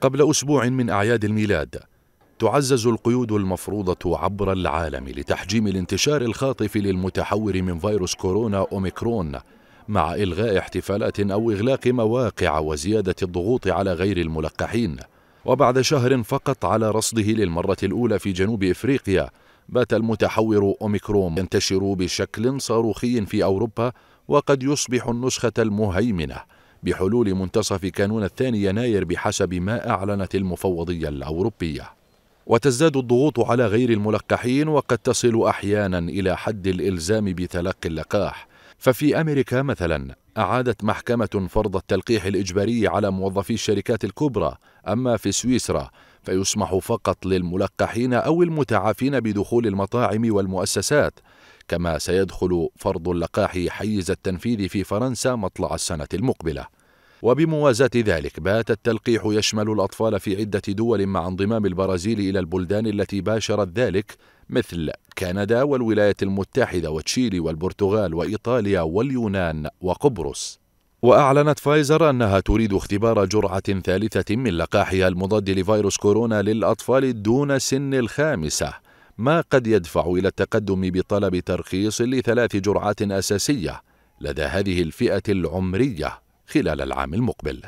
قبل أسبوع من أعياد الميلاد تعزز القيود المفروضة عبر العالم لتحجيم الانتشار الخاطف للمتحور من فيروس كورونا أوميكرون مع إلغاء احتفالات أو إغلاق مواقع وزيادة الضغوط على غير الملقحين وبعد شهر فقط على رصده للمرة الأولى في جنوب إفريقيا بات المتحور أوميكروم ينتشر بشكل صاروخي في أوروبا وقد يصبح النسخة المهيمنة بحلول منتصف كانون الثاني يناير بحسب ما أعلنت المفوضية الأوروبية وتزداد الضغوط على غير الملقحين وقد تصل أحيانا إلى حد الإلزام بتلقي اللقاح ففي أمريكا مثلا أعادت محكمة فرض التلقيح الإجباري على موظفي الشركات الكبرى أما في سويسرا فيسمح فقط للملقحين أو المتعافين بدخول المطاعم والمؤسسات كما سيدخل فرض اللقاح حيز التنفيذ في فرنسا مطلع السنة المقبلة وبموازاة ذلك بات التلقيح يشمل الأطفال في عدة دول مع انضمام البرازيل إلى البلدان التي باشرت ذلك مثل كندا والولايات المتحدة وتشيلي والبرتغال وإيطاليا واليونان وقبرص وأعلنت فايزر أنها تريد اختبار جرعة ثالثة من لقاحها المضاد لفيروس كورونا للأطفال دون سن الخامسة ما قد يدفع إلى التقدم بطلب ترخيص لثلاث جرعات أساسية لدى هذه الفئة العمرية خلال العام المقبل